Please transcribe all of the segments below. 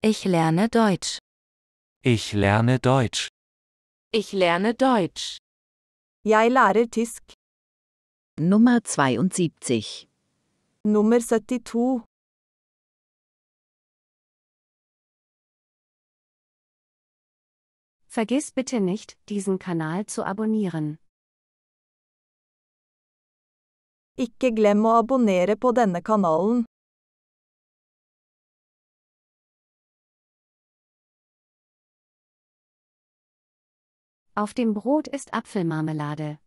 Ich lerne Deutsch. Ich lerne Deutsch. Ich lerne Deutsch. Jeg lærer tysk. Nummer 72. Nummer 72. Vergiss bitte nicht, diesen Kanal zu abonnieren. Ikke glem å abonnere på denne kanalen. Auf dem Brot ist Apfelmarmelade.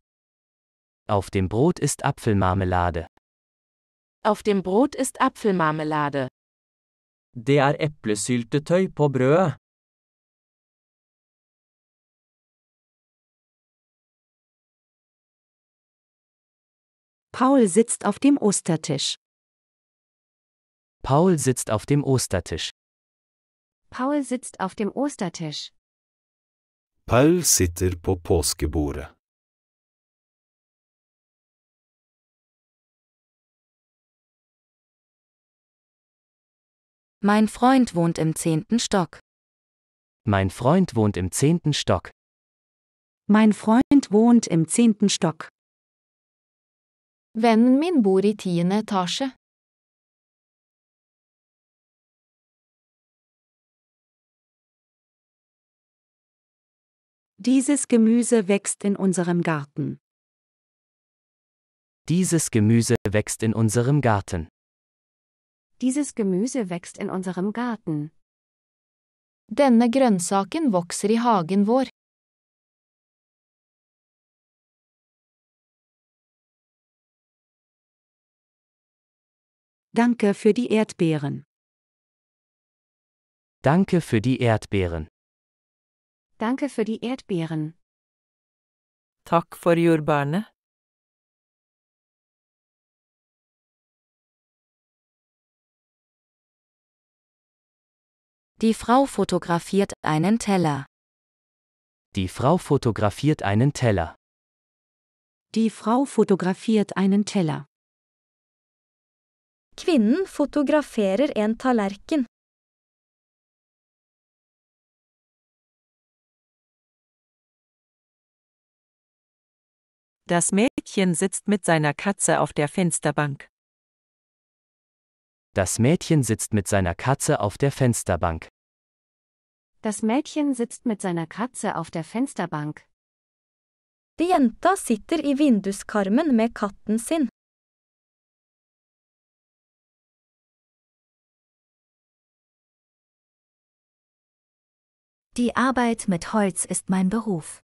Auf dem Brot ist Apfelmarmelade. Auf dem Brot ist Apfelmarmelade. Det er på brødet. Paul sitzt auf dem Ostertisch. Paul sitzt auf dem Ostertisch. Paul sitzt auf dem Ostertisch. Paul sitter på påskebordet. Mein Freund wohnt im zehnten Stock. Mein Freund wohnt im zehnten Stock. Mein Freund wohnt im zehnten Stock. Vennen min bor i tiende etasje. Dieses Gemüse wächst in unserem Garten. Dieses Gemüse wächst in unserem Garten. Dieses Gemüse wächst in unserem Garten. Denne grönsaken vokser i hagen vår. Danke für die Erdbeeren. Danke für die Erdbeeren. Danke für die Erdbeeren. Takk for jordbærene. Die Frau fotografiert einen Teller. Die Frau fotografiert einen Teller. Die Frau fotografiert einen Teller. Kvinnen fotograferer en tallerken. Das Mädchen sitzt mit seiner Katze auf der Fensterbank. Das Mädchen sitzt mit seiner Katze auf der Fensterbank. Das Mädchen sitzt mit seiner Katze auf der Fensterbank. Die Jenta sitter i vinduskarmen med katten sin. Die Arbeit mit Holz ist mein Beruf.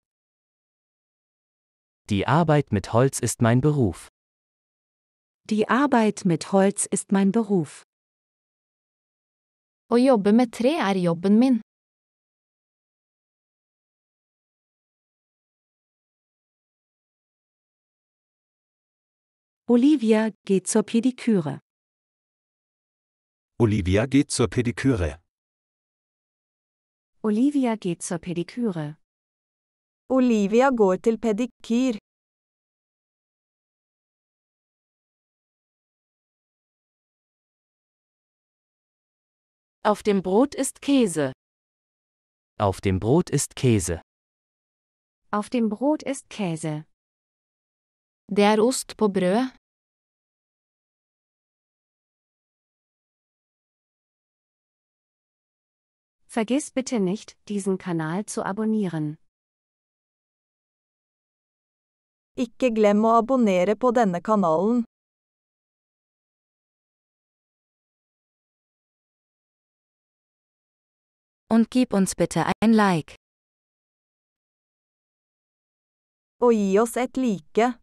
Die Arbeit mit Holz ist mein Beruf. Die Arbeit mit Holz ist mein Beruf. Å jobbe med tre er jobben min. Olivia geht zur Pediküre. Olivia geht zur Pediküre. Olivia geht zur Pediküre. Olivia går til pedikyr. Auf dem Brot ist Käse. Auf dem Brot ist Käse. Auf dem Brot ist Käse. Der er ost på brødet. Vergiss bitte nicht, diesen Kanal zu abonnieren. Ikke glem å abonnere på denne kanalen. Und gib uns bitte ein Like. Og gi oss et like.